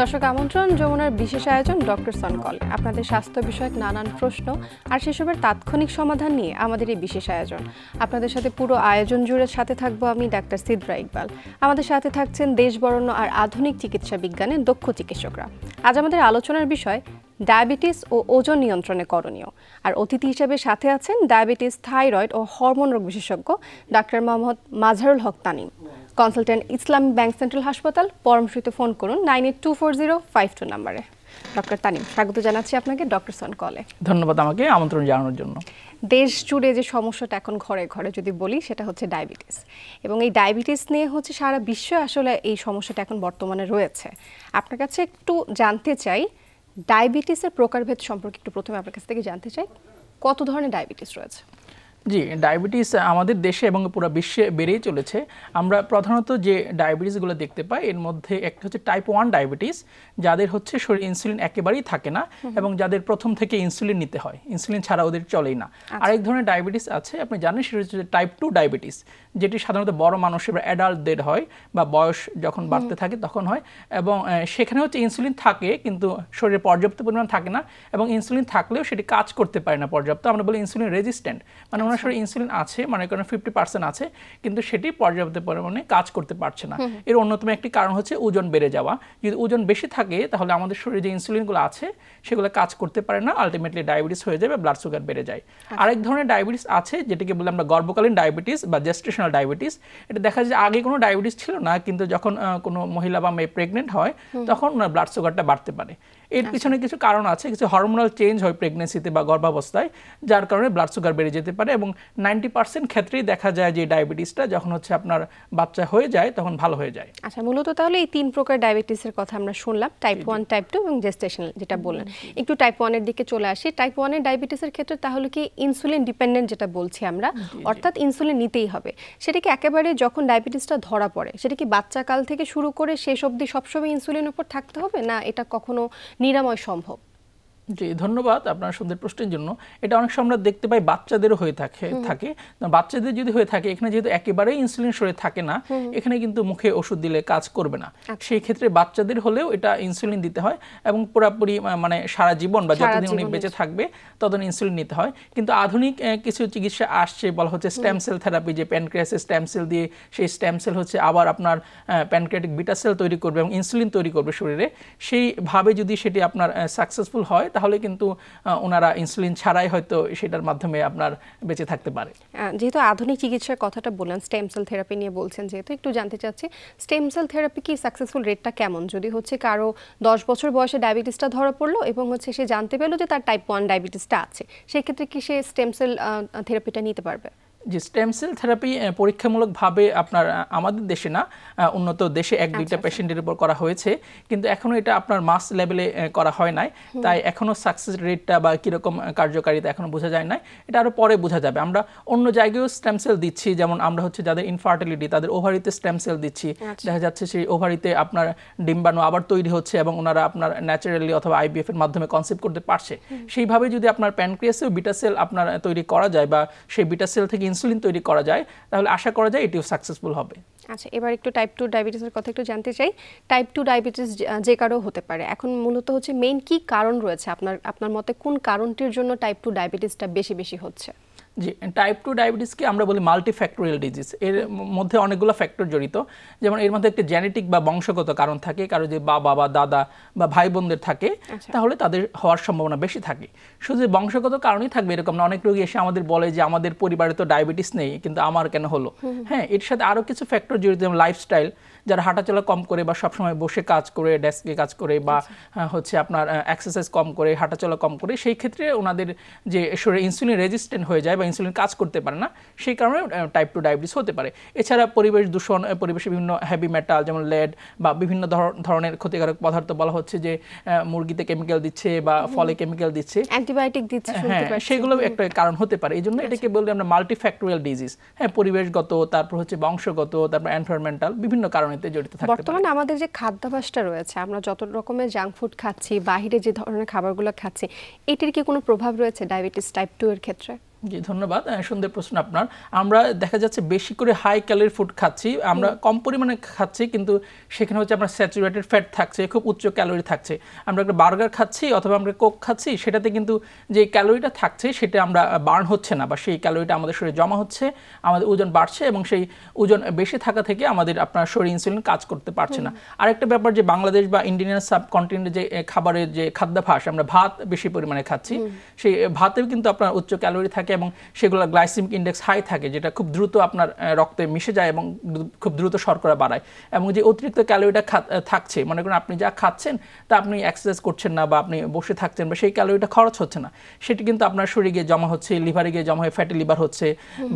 দর্শক আমন্ত্রণ যমুনার বিশেষ আয়োজন ডক্টর সনকল আপনাদের স্বাস্থ্য বিষয়ক নানান প্রশ্ন আর সেসবের তাৎক্ষণিক সমাধান নিয়ে আমাদের এই বিশেষ আয়োজন আপনাদের সাথে পুরো আয়োজন জুড়ে সাথে থাকবো আমি ডাক্তার সিদ্রা ইকবাল আমাদের সাথে থাকছেন দেশবরণ্য আর আধুনিক চিকিৎসা বিজ্ঞানে দক্ষ চিকিৎসকরা আজ আমাদের আলোচনার বিষয় ডায়াবেটিস ও ওজন নিয়ন্ত্রণে করণীয় আর অতিথি হিসেবে সাথে আছেন ডায়াবেটিস থাইরয়েড ও হরমোন রোগ বিশেষজ্ঞ doctor Mohammad Mazharul Haque Tanim consultant Islami bank central হাসপাতাল পরামর্শিত ফোন করুন nine eight two four zero five two নাম্বারে ডক্টর তানিম স্বাগত জানাচ্ছি আপনাকে ডক্টর সন কলে ধন্যবাদ আমাকে আমন্ত্রণ জানানোর জন্য দেশ জুড়ে যে সমস্যাটা এখন ঘরে ঘরে যদি বলি সেটা হচ্ছে ডায়াবেটিস এবং এই ডায়াবেটিস নিয়ে হচ্ছে সারা বিশ্ব আসলে এই সমস্যাটা এখন বর্তমানে রয়েছে আপনার কাছে একটু জানতে চাই ডায়াবেটিসের প্রকারভেদ সম্পর্কে একটু প্রথমে আপনার কাছ থেকে জানতে চাই কত ধরনের ডায়াবেটিস রয়েছে জি ডায়াবেটিস আমাদের দেশে এবং পুরো বিশ্বে বেড়েই চলেছে আমরা প্রধানত যে ডায়াবেটিসগুলো দেখতে পাই এর মধ্যে একটা হচ্ছে টাইপ ওয়ান ডায়াবেটিস যাদের হচ্ছে শরীর ইনসুলিন একেবারেই থাকে না এবং যাদের প্রথম থেকে ইনসুলিন নিতে হয় ইনসুলিন ছাড়া ওদের চলেই না আচ্ছা। আরেক ধরনের ডায়াবেটিস আছে আপনি জানেন সেটা হচ্ছে টাইপ টু ডায়াবেটিস যেটি সাধারণত বড় মানুষের বা অ্যাডাল্টদের হয় বা বয়স যখন বাড়তে থাকে তখন হয় এবং সেখানে হচ্ছে ইনসুলিন থাকে কিন্তু শরীরে পর্যাপ্ত পরিমাণ থাকে না এবং ইনসুলিন থাকলেও সেটি কাজ করতে পারে না পর্যাপ্ত আমরা বলি ইনসুলিন রেজিস্ট্যান্ট মানে কনভেনশনাল আচ্ছা। ইনসুলিন আছে মানে করেন ফিফটি পার্সেন্ট আছে কিন্তু সেটি পর্যাপ্ত পরিমাণে কাজ করতে পারছে না এর অন্যতম একটি কারণ হচ্ছে ওজন বেড়ে যাওয়া যদি ওজন বেশি থাকে তাহলে আমাদের শরীরে যে ইনসুলিনগুলো আছে সেগুলো কাজ করতে পারে না আলটিমেটলি ডায়াবেটিস হয়ে যাবে ব্লাড সুগার বেড়ে যায় আচ্ছা। আরেক ধরনের ডায়াবেটিস আছে যেটিকে বলি আমরা গর্ভকালীন ডায়াবেটিস বা জেস্টেশনাল ডায়াবেটিস এটা দেখা যায় আগে কোনো ডায়াবেটিস ছিল না কিন্তু যখন কোনো মহিলা বা মেয়ে প্রেগনেন্ট হয় তখন ব্লাড সুগারটা বাড়তে পারে এর আচ্ছা। পিছনে কিছু কারণ আছে কিছু হরমোনাল চেঞ্জ হয় প্রেগনেন্সিতে বা গর্ভাবস্থায় যার কারণে ব্লাড সুগার বেড়ে যেতে পারে এবং নাইনটি পার্সেন্ট ক্ষেত্রেই দেখা যায় যে ডায়াবেটিসটা যখন হচ্ছে আপনার বাচ্চা হয়ে যায় তখন ভালো হয়ে যায় আচ্ছা মূলত তাহলে এই তিন প্রকার ডায়াবেটিসের কথা আমরা শুনলাম টাইপ ওয়ান টাইপ টু এবং জেস্টেশনাল যেটা বললেন একটু টাইপ ওয়ানের দিকে চলে আসি টাইপ ওয়ানের ডায়াবেটিসের ক্ষেত্রে তাহলে কি ইনসুলিন ডিপেন্ডেন্ট যেটা বলছি আমরা অর্থাৎ ইনসুলিন নিতেই হবে সেটাকে একেবারে যখন ডায়াবেটিসটা ধরা পড়ে সেটা কি বাচ্চাকাল থেকে শুরু করে শেষ অবধি সবসময় ইনসুলিন উপর থাকতে হবে না এটা কখনো নিরাময় সম্ভব জি ধন্যবাদ আপনার সুন্দর প্রশ্নের জন্য এটা অনেক সময় আমরা দেখতে পাই বাচ্চাদেরও হয়ে থাকে থাকে বাচ্চাদের যদি হয়ে থাকে এখানে যেহেতু একেবারেই ইনসুলিন শরীরে থাকে না এখানে কিন্তু মুখে ওষুধ দিলে কাজ করবে না আচ্ছা। সেই ক্ষেত্রে বাচ্চাদের হলেও এটা ইনসুলিন দিতে হয় এবং পুরাপুরি মানে সারা জীবন বা যতদিন উনি বেঁচে থাকবে ততদিন ইনসুলিন নিতে হয় কিন্তু আধুনিক কিছু চিকিৎসা আসছে বলা হচ্ছে স্টেম সেল থেরাপি যে প্যানক্রিয়াসে স্টেম সেল দিয়ে সেই স্টেম সেল হচ্ছে আবার আপনার প্যানক্রিয়াটিক বিটা সেল তৈরি করবে এবং ইনসুলিন তৈরি করবে শরীরে সেইভাবে যদি সেটি আপনার সাকসেসফুল হয় তাহলে কিন্তু ওনারা ইনসুলিন ছাড়াই হয়তো সেটার মাধ্যমে আপনার বেঁচে থাকতে পারে যেহেতু আধুনিক চিকিৎসার কথাটা বললেন স্টেম সেল থেরাপি নিয়ে বলছেন যেহেতু একটু জানতে চাচ্ছি স্টেম সেল থেরাপি কি সাকসেসফুল রেটটা কেমন যদি হচ্ছে কারো দশ বছর বয়সে ডায়াবেটিসটা ধরা পড়লো এবং হচ্ছে সে জানতে পেলো যে তার টাইপ ওয়ান ডায়াবেটিসটা আছে সেক্ষেত্রে কি সে স্টেম সেল থেরাপিটা নিতে পারবে যে স্টেম সেল থেরাপি পরীক্ষামূলকভাবে আপনার আমাদের দেশে না উন্নত দেশে এক দুইটা পেশেন্টের আচ্ছা, আচ্ছা। উপর করা হয়েছে কিন্তু এখনও এটা আপনার মাস লেভেলে করা হয় নাই তাই এখনও সাকসেস রেটটা বা কীরকম কার্যকারিতা এখনও বোঝা যায় নাই এটা আরও পরে বোঝা যাবে আমরা অন্য জায়গায়ও স্টেম সেল দিচ্ছি যেমন আমরা হচ্ছে যাদের ইনফার্টিলিটি তাদের ওভারিতে স্টেম সেল দিচ্ছি আচ্ছা। দেখা যাচ্ছে সেই ওভারিতে আপনার ডিম্বাণু আবার তৈরি হচ্ছে এবং ওনারা আপনার ন্যাচারালি অথবা আইবিএফের মাধ্যমে কনসেপ্ট করতে পারছে সেইভাবে যদি আপনার প্যানক্রিয়াসেও বিটা সেল আপনার তৈরি করা যায় বা সেই বিটা সেল থেকে ইনসুলিন তৈরি করা যায় তাহলে আশা করা যায় এটিও সাকসেসফুল হবে আচ্ছা এবার একটু টাইপ টু ডায়াবেটিসের কথা একটু জানতে চাই টাইপ টু ডায়াবেটিস যে কারো হতে পারে এখন মূলত হচ্ছে মেইন কি কারণ রয়েছে আপনার আপনার মতে কোন কারণটির জন্য টাইপ টু ডায়াবেটিসটা বেশি বেশি হচ্ছে জি টাইপ টু ডায়াবেটিসকে আমরা বলি মাল্টিফ্যাক্টোরিয়াল ডিজিজ এর মধ্যে অনেকগুলো ফ্যাক্টর জড়িত যেমন এর মধ্যে একটি জেনেটিক বা বংশগত কারণ থাকে কারো যে বাবা বা দাদা বা ভাই বোনদের থাকে আচ্ছা। তাহলে তাদের হওয়ার সম্ভাবনা বেশি থাকে শুধু বংশগত কারণেই থাকবে এরকম না অনেক রোগী এসে আমাদের বলে যে আমাদের পরিবারে তো ডায়াবেটিস নেই কিন্তু আমার কেন হলো হ্যাঁ এর সাথে আরও কিছু ফ্যাক্টর জড়িত যেমন লাইফস্টাইল যারা হাঁটাচলা কম করে বা সবসময় বসে কাজ করে ডেস্কে কাজ করে বা হচ্ছে আপনার এক্সারসাইজ কম করে হাঁটাচলা কম করে সেই ক্ষেত্রে ওনাদের যে শরীরে ইনসুলিন রেজিস্ট্যান্ট হয়ে যায় বা ইনসুলিন কাজ করতে পারে না সেই কারণে টাইপ টু ডায়াবেটিস হতে পারে এছাড়া পরিবেশ দূষণ পরিবেশে বিভিন্ন হ্যাভি মেটাল যেমন লেড বা বিভিন্ন ধরনের ক্ষতিকারক পদার্থ বলা হচ্ছে যে মুরগিতে কেমিক্যাল দিচ্ছে বা ফলে কেমিক্যাল দিচ্ছে অ্যান্টিবায়োটিক দিচ্ছে হ্যাঁ সেগুলো একটা কারণ হতে পারে এই জন্য আচ্ছা। এটাকে বলি আমরা মাল্টিফ্যাক্টোরিয়াল ডিজিজ হ্যাঁ পরিবেশগত তারপর হচ্ছে বংশগত তারপর এনভায়রনমেন্টাল বিভিন্ন কারণে মধ্যে জড়িত থাকতে বর্তমানে আমাদের যে খাদ্যাভ্যাসটা রয়েছে আমরা যত রকমের জাঙ্ক ফুড খাচ্ছি বাহিরে যে ধরনের খাবারগুলো খাচ্ছি এটির কি কোনো প্রভাব রয়েছে ডায়াবেটিস টাইপ টু এর ক্ষেত্রে জি ধন্যবাদ সুন্দর প্রশ্ন আপনার আমরা দেখা যাচ্ছে বেশি করে হাই ক্যালোরি ফুড খাচ্ছি আমরা কম পরিমাণে খাচ্ছি কিন্তু সেখানে হচ্ছে আমরা স্যাচুরেটেড ফ্যাট থাকছে খুব উচ্চ ক্যালোরি থাকছে আমরা একটা বার্গার খাচ্ছি অথবা আমরা কোক খাচ্ছি সেটাতে কিন্তু যে ক্যালোরিটা থাকছে সেটা আমরা বার্ন হচ্ছে না বা সেই ক্যালোরিটা আমাদের শরীরে জমা হচ্ছে আমাদের ওজন বাড়ছে এবং সেই ওজন বেশি থাকা থেকে আমাদের আপনার শরীর ইনসুলিন কাজ করতে পারছে না আরেকটা ব্যাপার যে বাংলাদেশ বা ইন্ডিয়ান কন্টিনেন্টের যে খাবারের যে খাদ্যাভাস আমরা ভাত বেশি পরিমাণে খাচ্ছি সেই ভাতেও কিন্তু আপনার উচ্চ ক্যালোরি থাকে থাকে এবং সেগুলো গ্লাইসিমিক ইন্ডেক্স হাই থাকে যেটা খুব দ্রুত আপনার রক্তে মিশে যায় এবং খুব দ্রুত শর্করা বাড়ায় এবং যে অতিরিক্ত ক্যালোরিটা থাকছে মনে করেন আপনি যা খাচ্ছেন তা আপনি এক্সারসাইজ করছেন না বা আপনি বসে থাকছেন বা সেই ক্যালোরিটা খরচ হচ্ছে না সেটি কিন্তু আপনার শরীরে গিয়ে জমা হচ্ছে লিভারে গিয়ে জমা হয়ে ফ্যাটি লিভার হচ্ছে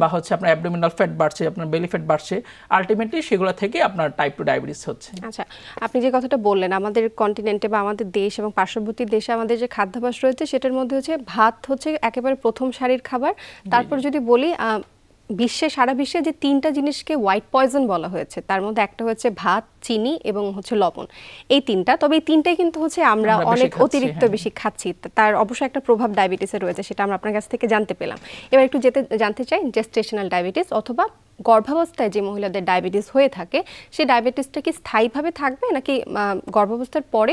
বা হচ্ছে আপনার অ্যাবডোমিনাল ফ্যাট বাড়ছে আপনার বেলি ফ্যাট বাড়ছে আলটিমেটলি সেগুলো থেকে আপনার টাইপ টু ডায়াবেটিস হচ্ছে আচ্ছা আপনি যে কথাটা বললেন আমাদের কন্টিনেন্টে বা আমাদের দেশ এবং পার্শ্ববর্তী দেশে আমাদের যে খাদ্যাভ্যাস রয়েছে সেটার মধ্যে হচ্ছে ভাত হচ্ছে একেবারে প্রথম সারির খাবার আবার তারপর যদি বলি বিশ্বে সারা বিশ্বে যে তিনটা জিনিসকে হোয়াইট পয়জন বলা হয়েছে তার মধ্যে একটা হচ্ছে ভাত চিনি এবং হচ্ছে লবণ এই তিনটা তবে এই তিনটাই কিন্তু হচ্ছে আমরা অনেক অতিরিক্ত হ্যাঁ। বেশি খাচ্ছি তার অবশ্যই একটা প্রভাব ডায়াবেটিসে রয়েছে সেটা আমরা আপনার কাছ থেকে জানতে পেলাম এবার একটু যেতে জানতে চাই জেস্টেশনাল ডায়াবেটিস অথবা গর্ভাবস্থায় যে মহিলাদের ডায়াবেটিস হয়ে থাকে সেই ডায়াবেটিসটা কি স্থায়ীভাবে থাকবে নাকি গর্ভাবস্থার পরে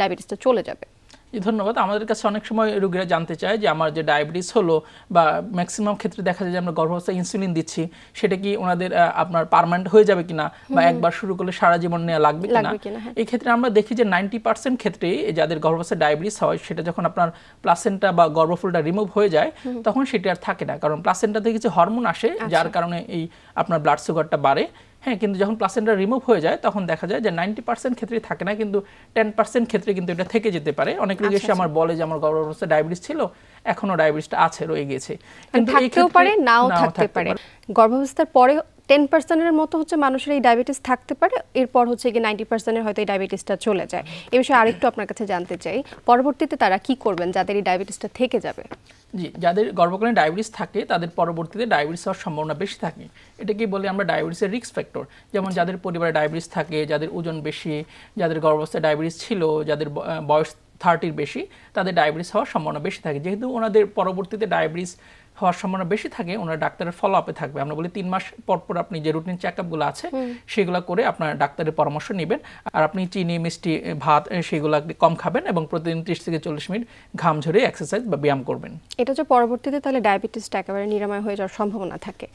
ডায়াবেটিসটা চলে যাবে জি ধন্যবাদ আমাদের কাছে অনেক সময় রোগীরা জানতে চায় যে আমার যে ডায়াবেটিস হলো বা ম্যাক্সিমাম ক্ষেত্রে দেখা যায় যে আমরা গর্ভাবস্থায় ইনসুলিন দিচ্ছি সেটা কি ওনাদের আপনার পারমানেন্ট হয়ে যাবে কিনা বা একবার শুরু করলে সারা জীবন নেওয়া লাগবে কিনা হ্যাঁ। এই ক্ষেত্রে আমরা দেখি যে নাইনটি পার্সেন্ট ক্ষেত্রে যাদের গর্ভাবস্থায় ডায়াবেটিস হয় সেটা যখন আপনার প্লাসেন্টা বা গর্ভফুলটা রিমুভ হয়ে যায় তখন সেটা আর থাকে না কারণ প্লাসেন্টাতে কিছু হরমোন আসে আচ্ছা। যার কারণে এই আপনার ব্লাড সুগারটা বাড়ে হ্যাঁ কিন্তু যখন প্লাসেন্টা রিমুভ হয়ে যায় তখন দেখা যায় যে নাইনটি পার্সেন্ট ক্ষেত্রে থাকে না কিন্তু টেন পার্সেন্ট ক্ষেত্রে কিন্তু এটা থেকে যেতে পারে অনেক রোগী আচ্ছা, এসে আমার আচ্ছা। বলে যে আমার গর্ভাবস্থা ডায়াবেটিস ছিল এখনো ডায়াবেটিসটা আছে রয়ে গেছে কিন্তু পারে নাও থাকতে পারে গর্ভাবস্থার পরে টেন পার্সেন্টের মতো হচ্ছে মানুষের এই ডায়াবেটিস থাকতে পারে এরপর হচ্ছে গিয়ে নাইনটি পার্সেন্টের হয়তো এই ডায়াবেটিসটা চলে যায় এ বিষয়ে আরেকটু আপনার কাছে জানতে চাই পরবর্তীতে তারা কি করবেন যাদের এই ডায়াবেটিসটা থেকে যাবে জি যাদের গর্ভকালীন ডায়াবেটিস থাকে তাদের পরবর্তীতে ডায়াবেটিস হওয়ার সম্ভাবনা বেশি থাকে এটাকেই বলে আমরা ডায়াবেটিসের রিক্স ফ্যাক্টর যেমন যাদের পরিবারে ডায়াবেটিস থাকে যাদের ওজন বেশি যাদের গর্ভাবস্থায় ডায়াবেটিস ছিল যাদের বয়স থার্টির বেশি তাদের ডায়াবেটিস হওয়ার সম্ভাবনা বেশি থাকে যেহেতু ওনাদের পরবর্তীতে ডায়াবেটিস হওয়ার সম্ভাবনা বেশি থাকে ওনার ডাক্তারের ফলো আপে থাকবে আমরা বলি তিন মাস পর পর আপনি যে রুটিন চেক আপগুলো আছে সেগুলো করে আপনার ডাক্তারের পরামর্শ নেবেন আর আপনি চিনি মিষ্টি ভাত সেগুলো কম খাবেন এবং প্রতিদিন ত্রিশ থেকে চল্লিশ মিনিট ঘাম ঝরে এক্সারসাইজ বা ব্যায়াম করবেন এটা যে পরবর্তীতে তাহলে ডায়াবেটিসটা একেবারে নিরাময় হয়ে যাওয়ার সম্ভাবনা থাকে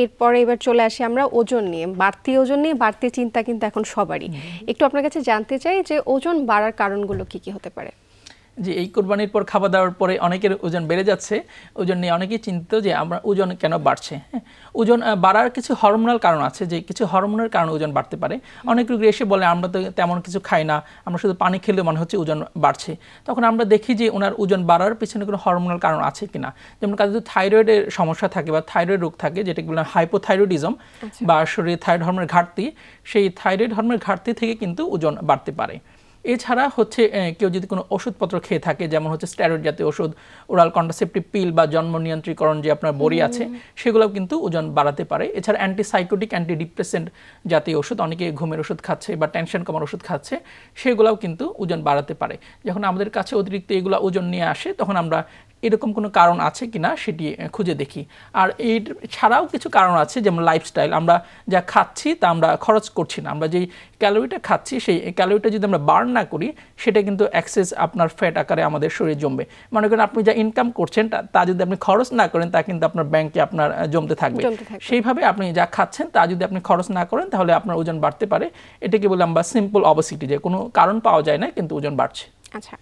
এরপরে এবার চলে আসি আমরা ওজন নিয়ে বাড়তি ওজন নিয়ে বাড়তি চিন্তা কিন্তু এখন সবারই একটু আপনার কাছে জানতে চাই যে ওজন বাড়ার কারণগুলো কি কি হতে পারে যে এই কোরবানির পর খাওয়া দাওয়ার পরে অনেকের ওজন বেড়ে যাচ্ছে ওজন নিয়ে অনেকেই চিন্তিত যে আমরা ওজন কেন বাড়ছে হ্যাঁ ওজন বাড়ার কিছু হরমোনাল কারণ আছে যে কিছু হরমোনের কারণে ওজন বাড়তে পারে অনেক রোগী এসে বলে আমরা তো তেমন কিছু খাই না আমরা শুধু পানি খেলে মনে হচ্ছে ওজন বাড়ছে তখন আমরা দেখি যে ওনার ওজন বাড়ার পিছনে কোনো হরমোনাল কারণ আছে কি না যেমন কাদের থাইরয়েডের সমস্যা থাকে বা থাইরয়েড রোগ থাকে যেটা বললাম হাইপোথাইরয়েডিজম বা শরীরে থাইরয়েড হরমোনের ঘাটতি সেই থাইরয়েড হরমোনের ঘাটতি থেকে কিন্তু ওজন বাড়তে পারে এছাড়া হচ্ছে কেউ যদি কোনো ওষুধপত্র খেয়ে থাকে যেমন হচ্ছে স্ট্যারয়েড জাতীয় ওষুধ ওরাল কন্ট্রাসেপ্টিভ পিল বা জন্ম নিয়ন্ত্রীকরণ যে আপনার বড়ি আছে সেগুলোও কিন্তু ওজন বাড়াতে পারে এছাড়া অ্যান্টিসাইকোটিক অ্যান্টিডিপ্রেসেন্ট জাতীয় ওষুধ অনেকে ঘুমের ওষুধ খাচ্ছে বা টেনশন কমার ওষুধ খাচ্ছে সেগুলোও কিন্তু ওজন বাড়াতে পারে যখন আমাদের কাছে অতিরিক্ত এগুলো ওজন নিয়ে আসে তখন আমরা এরকম কোনো কারণ আছে কি না সেটি খুঁজে দেখি আর এর ছাড়াও কিছু কারণ আছে যেমন লাইফস্টাইল আমরা যা খাচ্ছি তা আমরা খরচ করছি না আমরা যেই ক্যালোরিটা খাচ্ছি সেই ক্যালোরিটা যদি আমরা বার্ন না করি সেটা কিন্তু অ্যাক্সেস আপনার ফ্যাট আকারে আমাদের শরীরে জমবে মনে করেন আপনি যা ইনকাম করছেন তা যদি আপনি খরচ না করেন তা কিন্তু আপনার ব্যাংকে আপনার জমতে থাকবে সেইভাবে আপনি যা খাচ্ছেন তা যদি আপনি খরচ না করেন তাহলে আপনার ওজন বাড়তে পারে এটাকে বলে আমরা সিম্পল অবসিটি যে কোনো কারণ পাওয়া যায় না কিন্তু ওজন বাড়ছে আচ্ছা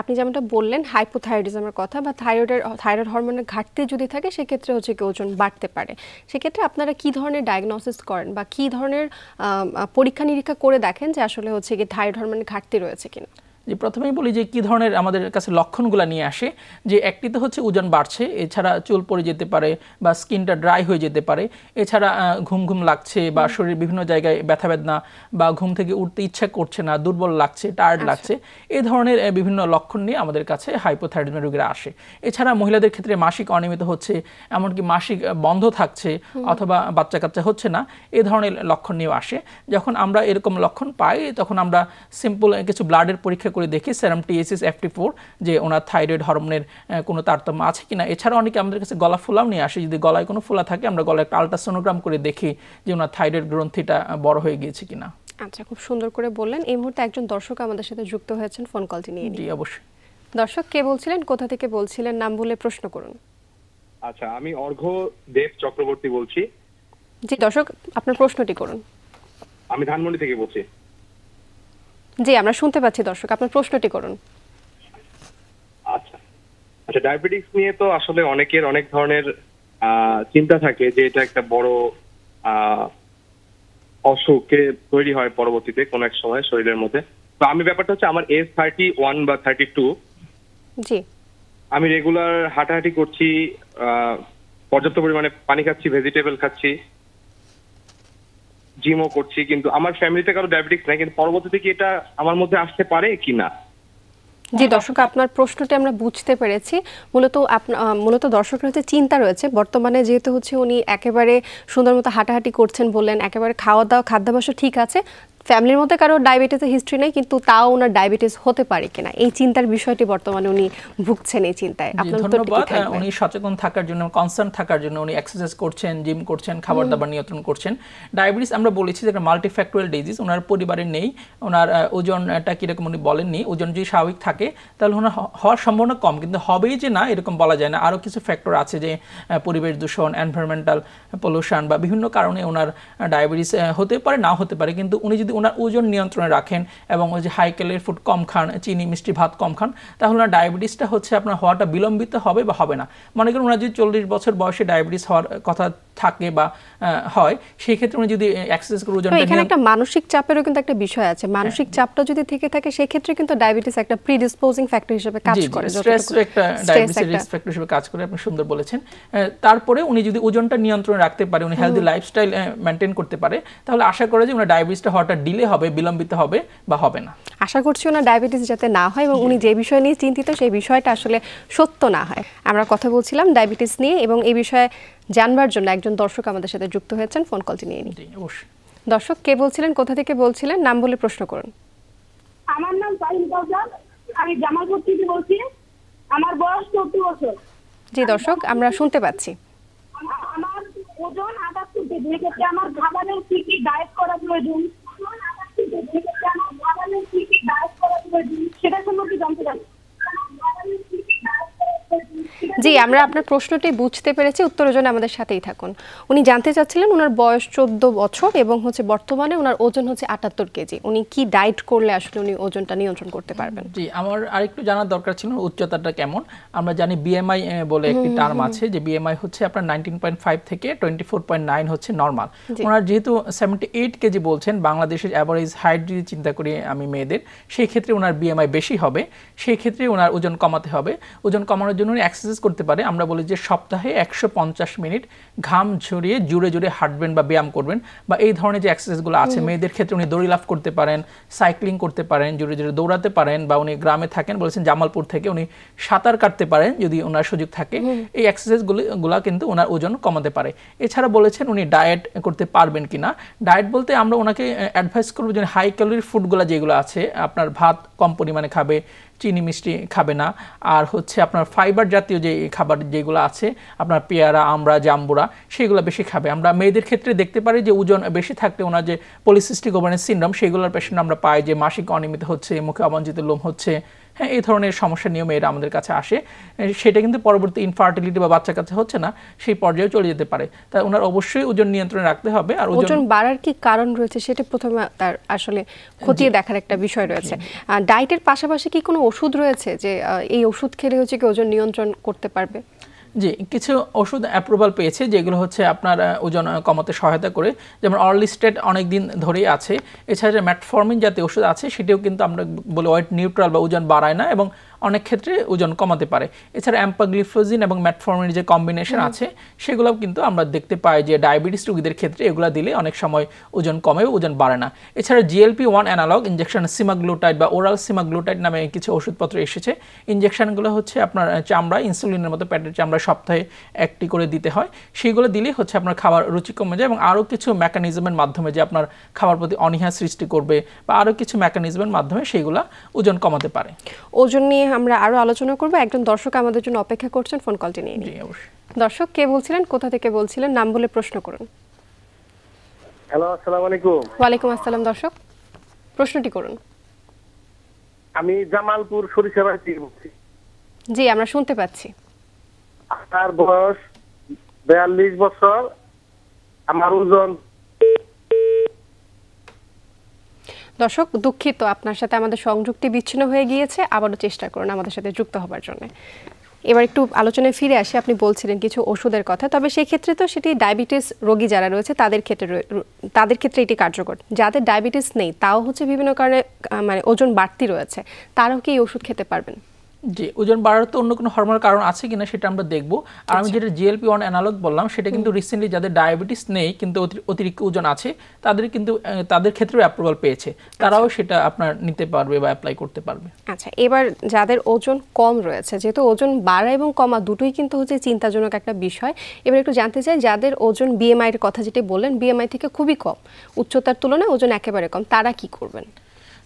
আপনি যেমনটা বললেন হাইপোথাইরয়েডিজমের কথা বা থাইরয়েডের থাইরয়েড হরমোনের ঘাটতি যদি থাকে সেক্ষেত্রে হচ্ছে কি ওজন বাড়তে পারে সেক্ষেত্রে আপনারা কি ধরনের ডায়াগনোসিস করেন বা কি ধরনের পরীক্ষা নিরীক্ষা করে দেখেন যে আসলে হচ্ছে কি থাইরয়েড হরমোনের ঘাটতি রয়েছে কিনা যে প্রথমেই বলি যে কি ধরনের আমাদের কাছে লক্ষণগুলো নিয়ে আসে যে একটি তো হচ্ছে ওজন বাড়ছে এছাড়া চুল পড়ে যেতে পারে বা স্কিনটা ড্রাই হয়ে যেতে পারে এছাড়া ঘুম ঘুম লাগছে বা শরীর বিভিন্ন জায়গায় ব্যথা বেদনা বা ঘুম থেকে উঠতে ইচ্ছা করছে না দুর্বল লাগছে টায়ার্ড আচ্ছা। লাগছে এই ধরনের বিভিন্ন লক্ষণ নিয়ে আমাদের কাছে হাইপোথাইরয়েডিজম রোগীরা আসে এছাড়া মহিলাদের ক্ষেত্রে মাসিক অনিয়মিত হচ্ছে এমনকি মাসিক বন্ধ থাকছে অথবা বাচ্চা কাচ্চা হচ্ছে না এ ধরনের লক্ষণ নিয়েও আসে যখন আমরা এরকম লক্ষণ পাই তখন আমরা সিম্পল কিছু ব্লাডের পরীক্ষা করে দেখি সেরাম টিএসিস এফটি ফোর যে ওনার থাইরয়েড হরমোনের কোনো তারতম্য আছে কিনা এছাড়া অনেকে আমাদের কাছে গলা ফুলাও নিয়ে আসে যদি গলায় কোনো ফুলা থাকে আমরা গলায় একটা আলট্রাসোনোগ্রাম করে দেখি যে ওনার থাইরয়েড গ্রন্থিটা বড় হয়ে গিয়েছে কিনা আচ্ছা খুব সুন্দর করে বললেন এই মুহূর্তে একজন দর্শক আমাদের সাথে যুক্ত হয়েছেন ফোন কলটি নিয়ে জি অবশ্যই দর্শক কে বলছিলেন কোথা থেকে বলছিলেন নাম বলে প্রশ্ন করুন আচ্ছা আমি অর্ঘ দেব চক্রবর্তী বলছি জি দর্শক আপনার প্রশ্নটি করুন আমি ধানমন্ডি থেকে বলছি জি আমরা শুনতে পাচ্ছি দর্শক আপনার প্রশ্নটি করুন আচ্ছা আচ্ছা ডায়াবেটিস নিয়ে তো আসলে অনেকের অনেক ধরনের চিন্তা থাকে যে এটা একটা বড় অসুখে তৈরি হয় পরবর্তীতে কোন এক সময় শরীরের মধ্যে তো আমি ব্যাপারটা হচ্ছে আমার এজ থার্টি ওয়ান বা থার্টি টু জি আমি রেগুলার হাঁটাহাঁটি করছি পর্যাপ্ত পরিমাণে পানি খাচ্ছি ভেজিটেবল খাচ্ছি জিমও করছি কিন্তু আমার ফ্যামিলিতে কারো ডায়াবেটিক্স নাই কিন্তু পরবর্তীতে কি এটা আমার মধ্যে আসতে পারে কি না জি দর্শক আপনার প্রশ্নটি আমরা বুঝতে পেরেছি মূলত মূলত দর্শকের হচ্ছে চিন্তা রয়েছে বর্তমানে যেহেতু হচ্ছে উনি একেবারে সুন্দর মতো হাঁটাহাঁটি করছেন বললেন একেবারে খাওয়া দাওয়া খাদ্যাভ্যাসও ঠিক আছে ফ্যামিলির মধ্যে কারো ডায়াবেটিসের হিস্ট্রি নেই কিন্তু তাও ওনার ডায়াবেটিস হতে পারে কিনা এই চিন্তার বিষয়টি বর্তমানে উনি ভুগছেন এই চিন্তায় ধন্যবাদ উনি সচেতন থাকার জন্য কনসার্ন থাকার জন্য উনি এক্সারসাইজ করছেন জিম করছেন খাবার দাবার নিয়ন্ত্রণ করছেন ডায়াবেটিস আমরা বলেছি যে একটা মাল্টিফ্যাক্টোরিয়াল ডিজিজ ওনার পরিবারের নেই ওনার ওজনটা কীরকম উনি বলেননি ওজন যদি স্বাভাবিক থাকে তাহলে ওনার হওয়ার সম্ভাবনা কম কিন্তু হবেই যে না এরকম বলা যায় না আরও কিছু ফ্যাক্টর আছে যে পরিবেশ দূষণ এনভায়রনমেন্টাল পলিউশন বা বিভিন্ন কারণে ওনার ডায়াবেটিস হতে পারে না হতে পারে কিন্তু উনি যদি যদি ওনার ওজন নিয়ন্ত্রণে রাখেন এবং ওই যে হাই ক্যালোরি ফুড কম খান চিনি মিষ্টি ভাত কম খান তাহলে ওনার ডায়াবেটিসটা হচ্ছে আপনার হওয়াটা বিলম্বিত হবে বা হবে না মনে করেন ওনার যদি চল্লিশ বছর বয়সে ডায়াবেটিস হওয়ার কথা থাকে বা হয় সেই ক্ষেত্রে উনি যদি এক্সারসাইজ করে ওজনটা এখানে একটা মানসিক চাপেরও কিন্তু একটা বিষয় আছে মানসিক হ্যাঁ। চাপটা যদি থেকে থাকে সেই ক্ষেত্রে কিন্তু ডায়াবেটিস একটা প্রিডিসপোজিং ফ্যাক্টর হিসেবে কাজ করে স্ট্রেস একটা ডায়াবেটিস রিস্ক ফ্যাক্টর হিসেবে কাজ করে আপনি সুন্দর বলেছেন তারপরে উনি যদি ওজনটা নিয়ন্ত্রণে রাখতে পারে উনি হেলদি লাইফস্টাইল মেইনটেইন করতে পারে তাহলে আশা করা যায় উনি ডায়াবেটিসটা হওয়াটা ডিলে হবে বিলম্বিত হবে বা হবে না আশা করছি ওনার ডায়াবেটিস যাতে না হয় এবং উনি যে বিষয় নিয়ে চিন্তিত সেই বিষয়টা আসলে সত্য না হয় আমরা কথা বলছিলাম ডায়াবেটিস নিয়ে এবং এই বিষয়ে জানবার জন্য একজন দর্শক আমাদের সাথে যুক্ত হয়েছেন ফোন কলটি নিয়ে নিই দর্শক কে বলছিলেন কোথা থেকে বলছিলেন নাম বলে প্রশ্ন করুন আমার নাম সাহিল কাউসার আমি জামালপুর থেকে বলছি আমার বয়স চোদ্দ বছর জি দর্শক আমরা শুনতে পাচ্ছি আমার ওজন আটাত্তর কেজি এক্ষেত্রে আমার খাবারের কি কি ডায়েট করা প্রয়োজন সেটা সম্পর্কে জানতে চাই জি আমরা আপনার প্রশ্নটি বুঝতে পেরেছি উত্তরজন আমাদের সাথেই থাকুন উনি জানতে চাচ্ছিলেন ওনার বয়স চোদ্দ বছর এবং হচ্ছে বর্তমানে ওনার ওজন হচ্ছে আটাত্তর কেজি উনি কি ডায়েট করলে আসলে উনি ওজনটা নিয়ন্ত্রণ করতে পারবেন জি আমার আরেকটু জানার দরকার ছিল উচ্চতাটা কেমন আমরা জানি বিএমআই বলে একটি টার্ম আছে যে বিএমআই হচ্ছে আপনার নাইনটিন পয়েন্ট ফাইভ থেকে টোয়েন্টি ফোর পয়েন্ট নাইন হচ্ছে নর্মাল ওনার যেহেতু সেভেন্টি এইট কেজি বলছেন বাংলাদেশের অ্যাভারেজ হাইট যদি চিন্তা করি আমি মেয়েদের সেই ক্ষেত্রে ওনার বিএমআই বেশি হবে সেই ক্ষেত্রে ওনার ওজন কমাতে হবে ওজন কমানোর জন্য উনি এক্সারসাইজ করতে পারে আমরা বলি যে সপ্তাহে একশো মিনিট ঘাম ঝরিয়ে জুড়ে জুড়ে হাঁটবেন বা ব্যায়াম করবেন বা এই ধরনের যে এক্সারসাইজগুলো আছে মেয়েদের ক্ষেত্রে উনি দড়ি লাভ করতে পারেন সাইক্লিং করতে পারেন জুড়ে জুড়ে দৌড়াতে পারেন বা উনি গ্রামে থাকেন বলেছেন জামালপুর থেকে উনি সাঁতার কাটতে পারেন যদি ওনার সুযোগ থাকে এই এক্সারসাইজগুলো কিন্তু ওনার ওজন কমাতে পারে এছাড়া বলেছেন উনি ডায়েট করতে পারবেন কি না ডায়েট বলতে আমরা ওনাকে অ্যাডভাইস করবো যে হাই ক্যালোরি ফুডগুলো যেগুলো আছে আপনার ভাত কম পরিমাণে খাবে চিনি মিষ্টি খাবে না আর হচ্ছে আপনার ফাইবার জাতীয় যে খাবার যেগুলো আছে আপনার পেয়ারা আমরা জাম্বুরা সেগুলো বেশি খাবে আমরা মেয়েদের ক্ষেত্রে দেখতে পারি যে ওজন বেশি থাকলে ওনার যে পলিসিস্টিক ওভারেন্স সিনড্রম সেগুলোর পেশেন্ট আমরা পাই যে মাসিক অনিয়মিত হচ্ছে মুখে অবঞ্চিত লোম হচ্ছে হ্যাঁ, এই ধরনের সমস্যা নিয়ে মেয়েরা আমাদের কাছে আসে সেটা কিন্তু পরবর্তী ইনফার্টিলিটি বা বাচ্চার কাছে হচ্ছে না সেই পর্যায়ে চলে যেতে পারে তাই ওনার অবশ্যই ওজন নিয়ন্ত্রণে রাখতে হবে আর ওজন বাড়ার কি কারণ রয়েছে সেটা প্রথমে তার আসলে খতিয়ে দেখার একটা বিষয় রয়েছে ডায়েটের পাশাপাশি কি কোনো ওষুধ রয়েছে যে এই ওষুধ খেলে হচ্ছে কি ওজন নিয়ন্ত্রণ করতে পারবে জি কিছু ওষুধ অ্যাপ্রুভাল পেয়েছে যেগুলো হচ্ছে আপনার ওজন কমাতে সহায়তা করে যেমন অরলিস্টেড অনেক দিন ধরেই আছে এছাড়া ম্যাটফর্মিন জাতীয় ওষুধ আছে সেটিও কিন্তু আমরা বলি ওয়েট নিউট্রাল বা ওজন বাড়ায় না এবং অনেক ক্ষেত্রে ওজন কমাতে পারে এছাড়া অ্যাম্পাগ্লিফোজিন এবং ম্যাটফর্মিন যে কম্বিনেশন আছে সেগুলো কিন্তু আমরা দেখতে পাই যে ডায়াবেটিস রোগীদের ক্ষেত্রে এগুলো দিলে অনেক সময় ওজন কমে ওজন বাড়ে না এছাড়া GLP one analogue injection semaglutide বা ওরাল সিমাগ্লুটাইড নামে কিছু ওষুধপত্র এসেছে ইঞ্জেকশনগুলো হচ্ছে আপনার চামড়া ইনসুলিনের মতো প্যাটের চামড়া সপ্তাহে একটি করে দিতে হয় সেইগুলো দিলেই হচ্ছে আপনার খাবার রুচি কমে যায় এবং আরও কিছু মেকানিজমের মাধ্যমে যে আপনার খাবার প্রতি অনীহা সৃষ্টি করবে বা আরও কিছু মেকানিজমের মাধ্যমে সেইগুলো ওজন কমাতে পারে ওজন নিয়ে আমরা আরো আলোচনা করব একজন দর্শক আমাদের জন্য অপেক্ষা করছেন ফোন কলটি নিয়ে দর্শক কে বলছিলেন কোথা থেকে বলছিলেন নাম বলে প্রশ্ন করুন হ্যালো আসসালামু আলাইকুম ওয়ালাইকুম আসসালাম দর্শক প্রশ্নটি করুন আমি জামালপুর সরিষাবাড়ি থেকে বলছি জি আমরা শুনতে পাচ্ছি আমার বয়স 42 বছর আমার ওজন দর্শক দুঃখিত আপনার সাথে আমাদের সংযুক্তি বিচ্ছিন্ন হয়ে গিয়েছে আবারও চেষ্টা করুন আমাদের সাথে যুক্ত হবার জন্য এবার একটু আলোচনায় ফিরে আসি আপনি বলছিলেন কিছু ওষুধের কথা তবে সেই ক্ষেত্রে তো সেটি ডায়াবেটিস রোগী যারা রয়েছে তাদের ক্ষেত্রে তাদের ক্ষেত্রে এটি কার্যকর যাদের ডায়াবেটিস নেই তাও হচ্ছে বিভিন্ন কারণে মানে ওজন বাড়তি রয়েছে তারাও কি এই ওষুধ খেতে পারবেন জি ওজন বাড়ার তো অন্য কোনো হরমোনের কারণ আছে কিনা সেটা আমরা দেখব আর আমি আচ্ছা। যেটা জিএলপি ওয়ান অ্যানালগ বললাম সেটা কিন্তু রিসেন্টলি যাদের ডায়াবেটিস নেই কিন্তু অতিরিক্ত ওজন আছে তাদের কিন্তু তাদের ক্ষেত্রেও অ্যাপ্রুভাল পেয়েছে আচ্ছা। তারাও সেটা আপনার নিতে পারবে বা অ্যাপ্লাই করতে পারবে আচ্ছা এবার যাদের ওজন কম রয়েছে যেহেতু ওজন বাড়া এবং কমা দুটোই কিন্তু হচ্ছে চিন্তাজনক একটা বিষয় এবার একটু জানতে চাই যাদের ওজন বিএমআই এর কথা যেটি বললেন বিএমআই থেকে খুবই কম উচ্চতার তুলনায় ওজন একেবারে কম তারা কি করবেন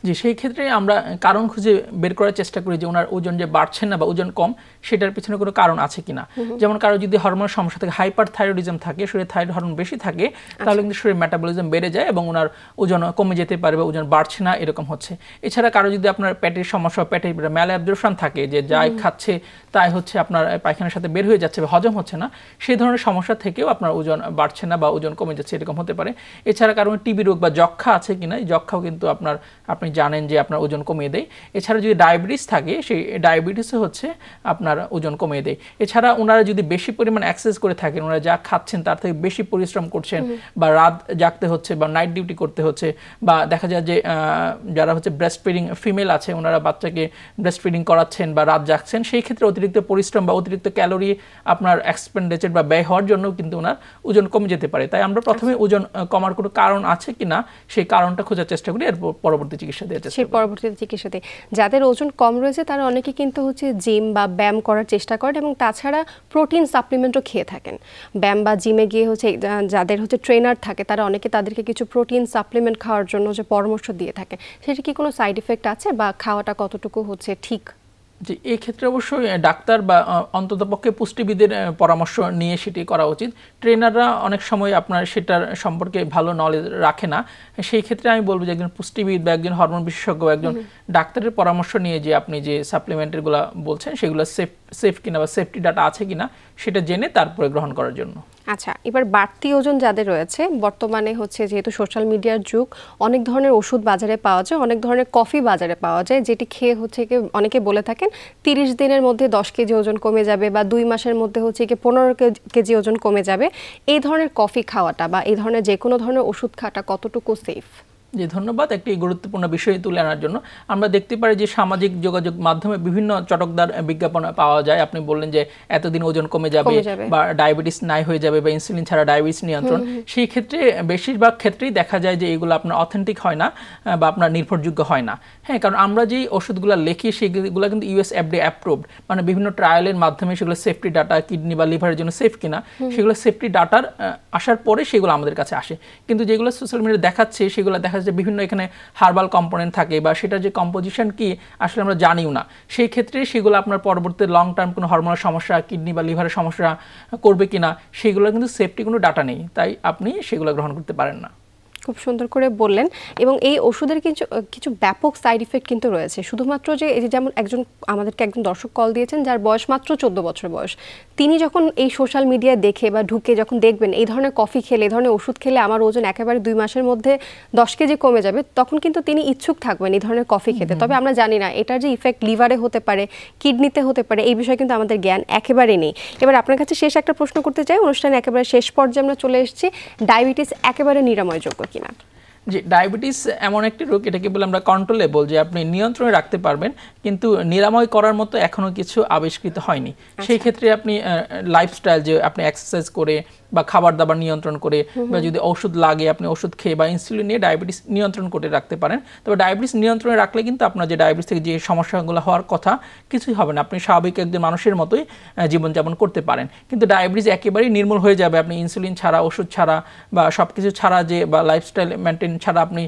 যে সেই ক্ষেত্রে আমরা কারণ খুঁজে বের করার চেষ্টা করি যে ওনার ওজন যে বাড়ছে না বা ওজন কম সেটার পিছনে কোনো কারণ আছে কিনা যেমন কারো যদি হরমোনের সমস্যা থাকে হাইপার থাইরয়েডিজম থাকে শরীরে থাইরয়েড হরমোন বেশি থাকে তাহলে আচ্ছা। কিন্তু শরীরের মেটাবলিজম বেড়ে যায় এবং ওনার ওজন কমে যেতে পারে বা ওজন বাড়ছে না এরকম হচ্ছে এছাড়া কারো যদি আপনার পেটের সমস্যা পেটের ম্যাল অ্যাবজর্পশন থাকে যে যাই খাচ্ছে তাই হচ্ছে আপনার পায়খানার সাথে বের হয়ে যাচ্ছে বা হজম হচ্ছে না সেই ধরনের সমস্যা থেকেও আপনার ওজন বাড়ছে না বা ওজন কমে যাচ্ছে এরকম হতে পারে এছাড়া কারণ টিবি রোগ বা যক্ষা আছে কিনা এই যক্ষাও কিন্তু আপনার আপনি আপনি জানেন যে আপনার ওজন কমিয়ে দেয় এছাড়া যদি ডায়াবেটিস থাকে সেই ডায়াবেটিসও হচ্ছে আপনার ওজন কমিয়ে দেয় এছাড়া ওনারা যদি বেশি পরিমাণ অ্যাক্সেস করে থাকেন ওনারা যা খাচ্ছেন তার থেকে বেশি পরিশ্রম করছেন বা রাত জাগতে হচ্ছে বা নাইট ডিউটি করতে হচ্ছে বা দেখা যায় যে যারা হচ্ছে ব্রেস্ট ফিডিং ফিমেল আছে ওনারা বাচ্চাকে ব্রেস্ট ফিডিং করাচ্ছেন বা রাত জাগছেন সেই ক্ষেত্রে অতিরিক্ত পরিশ্রম বা অতিরিক্ত ক্যালোরি আপনার এক্সপেন্ডিচার বা ব্যয় হওয়ার জন্য কিন্তু ওনার ওজন কমে যেতে পারে তাই আমরা প্রথমে আচ্ছা। ওজন কমার কোনো কারণ আছে কি না সেই কারণটা খোঁজার চেষ্টা করি এরপর পরবর্তী চিকিৎসা চিকিৎসা পরবর্তীতে চিকিৎসাতে যাদের ওজন কম রয়েছে তারা অনেকে কিন্তু হচ্ছে জিম বা ব্যায়াম করার চেষ্টা করেন এবং তাছাড়া প্রোটিন সাপ্লিমেন্টও খেয়ে থাকেন ব্যায়াম বা জিমে গিয়ে হচ্ছে যাদের হচ্ছে ট্রেনার থাকে তারা অনেকে তাদেরকে কিছু প্রোটিন সাপ্লিমেন্ট খাওয়ার জন্য যে পরামর্শ দিয়ে থাকে সেটা কি কোনো সাইড ইফেক্ট আছে বা খাওয়াটা কতটুকু হচ্ছে ঠিক যে এক্ষেত্রে অবশ্যই ডাক্তার বা অন্ততপক্ষে পুষ্টিবিদের পরামর্শ নিয়ে সেটি করা উচিত ট্রেনাররা অনেক সময় আপনার সেটার সম্পর্কে ভালো নলেজ রাখে না সেই ক্ষেত্রে আমি বলবো যে একজন পুষ্টিবিদ বা একজন হরমোন বিশেষজ্ঞ একজন ডাক্তারের পরামর্শ নিয়ে যে আপনি যে সাপ্লিমেন্টারিগুলো বলছেন সেগুলো সেফ সেফ কিনা বা সেফটি ডাটা আছে কিনা সেটা জেনে তারপরে গ্রহণ করার জন্য আচ্ছা এবার বাড়তি ওজন যাদের রয়েছে বর্তমানে হচ্ছে যেহেতু সোশ্যাল মিডিয়ার যুগ অনেক ধরনের ওষুধ বাজারে পাওয়া যায় অনেক ধরনের কফি বাজারে পাওয়া যায় যেটি খেয়ে হচ্ছে কি অনেকে বলে থাকেন তিরিশ দিনের মধ্যে দশ কেজি ওজন কমে যাবে বা দুই মাসের মধ্যে হচ্ছে কি পনেরো কেজি ওজন কমে যাবে এই ধরনের কফি খাওয়াটা বা এই ধরনের যে কোনো ধরনের ওষুধ খাওয়াটা কতটুকু সেফ যে ধন্যবাদ একটি গুরুত্বপূর্ণ বিষয় তুলে আনার জন্য আমরা দেখতে পারি যে সামাজিক যোগাযোগ মাধ্যমে বিভিন্ন চটকদার বিজ্ঞাপন পাওয়া যায় আপনি বললেন যে এতদিন ওজন কমে যাবে বা ডায়াবেটিস নাই হয়ে যাবে বা ইনসুলিন ছাড়া ডায়াবেটিস নিয়ন্ত্রণ সেই ক্ষেত্রে বেশিরভাগ ক্ষেত্রেই দেখা যায় যে এগুলো আপনার অথেন্টিক হয় না বা আপনার নির্ভরযোগ্য হয় না হ্যাঁ কারণ আমরা যেই ওষুধগুলো লিখি সেগুলো কিন্তু ইউএস এফডি অ্যাপ্রুভড মানে বিভিন্ন ট্রায়ালের মাধ্যমে সেগুলো সেফটি ডাটা কিডনি বা লিভারের জন্য সেফ কিনা সেগুলো সেফটি ডাটার আসার পরে সেগুলো আমাদের কাছে আসে কিন্তু যেগুলো সোশ্যাল মিডিয়া দেখাচ্ছে সেগুলো দেখা যাচ্ছে বিভিন্ন এখানে হার্বাল কম্পোনেন্ট থাকে বা সেটা যে কম্পোজিশন কি আসলে আমরা জানিও না সেই ক্ষেত্রে সেগুলো আপনার পরবর্তী লং টার্ম কোনো হরমোনাল সমস্যা কিডনি বা লিভারের সমস্যা করবে কিনা সেগুলো কিন্তু সেফটি কোনো ডাটা নেই তাই আপনি সেগুলো গ্রহণ করতে পারেন না খুব সুন্দর করে বললেন এবং এই ওষুধের কিছু কিছু ব্যাপক সাইড ইফেক্ট কিন্তু রয়েছে শুধুমাত্র যে এই যেমন একজন আমাদেরকে একজন দর্শক কল দিয়েছেন যার বয়স মাত্র চোদ্দ বছর বয়স তিনি যখন এই সোশ্যাল মিডিয়ায় দেখে বা ঢুকে যখন দেখবেন এই ধরনের কফি খেলে এই ধরনের ওষুধ খেলে আমার ওজন একেবারে দুই মাসের মধ্যে দশ কেজি কমে যাবে তখন কিন্তু তিনি ইচ্ছুক থাকবেন এই ধরনের কফি খেতে তবে আমরা জানি না এটার যে ইফেক্ট লিভারে হতে পারে কিডনিতে হতে পারে এই বিষয়ে কিন্তু আমাদের জ্ঞান একেবারে নেই এবার আপনার কাছে শেষ একটা প্রশ্ন করতে চাই অনুষ্ঠানে একেবারে শেষ পর্যায়ে আমরা চলে এসেছি ডায়াবেটিস একেবারে নিরাময়যোগ্য কিনা যে ডায়াবেটিস এমন একটি রোগ এটাকে বলে আমরা কন্ট্রোলেবল যে আপনি নিয়ন্ত্রণে রাখতে পারবেন কিন্তু নিরাময় করার মতো এখনও কিছু আবিষ্কৃত হয়নি আচ্ছা। সেই ক্ষেত্রে আপনি লাইফস্টাইল যে আপনি এক্সারসাইজ করে বা খাবার দাবার নিয়ন্ত্রণ করে বা যদি ওষুধ লাগে আপনি ওষুধ খেয়ে বা ইনসুলিন নিয়ে ডায়াবেটিস নিয়ন্ত্রণ করে রাখতে পারেন তবে ডায়াবেটিস নিয়ন্ত্রণে রাখলে কিন্তু আপনার যে ডায়াবেটিস থেকে যে সমস্যাগুলো হওয়ার কথা কিছুই হবে না আপনি স্বাভাবিক একজন মানুষের মতোই জীবনযাপন করতে পারেন কিন্তু ডায়াবেটিস একেবারেই নির্মূল হয়ে যাবে আপনি ইনসুলিন ছাড়া ওষুধ ছাড়া বা সব কিছু ছাড়া যে বা লাইফস্টাইল মেনটেন ছাড়া আপনি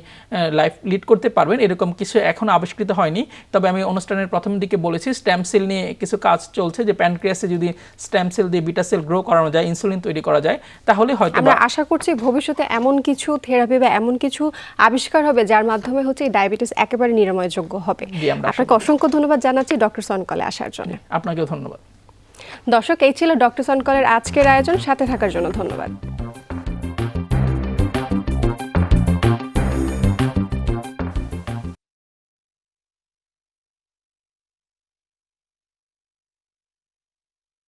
লাইফ লিড করতে পারবেন এরকম কিছু এখনও আবিষ্কৃত হয়নি তবে আমি অনুষ্ঠানের প্রথম দিকে বলেছি স্ট্যাম্পসেল সেল নিয়ে কিছু কাজ চলছে যে প্যানক্রিয়াসে যদি স্ট্যাম্পসেল সেল দিয়ে বিটা সেল গ্রো করানো যায় ইনসুলিন তৈরি করা যায় যায় তাহলে হয়তো আমরা আশা করছি ভবিষ্যতে এমন কিছু থেরাপি বা এমন কিছু আবিষ্কার হবে যার মাধ্যমে হচ্ছে এই ডায়াবেটিস একেবারে নিরাময়যোগ্য হবে আপনাকে অসংখ্য ধন্যবাদ জানাচ্ছি ডক্টর সনকলে আসার জন্য আপনাকেও ধন্যবাদ দর্শক এই ছিল ডক্টর সনকলের আজকের আয়োজন সাথে থাকার জন্য ধন্যবাদ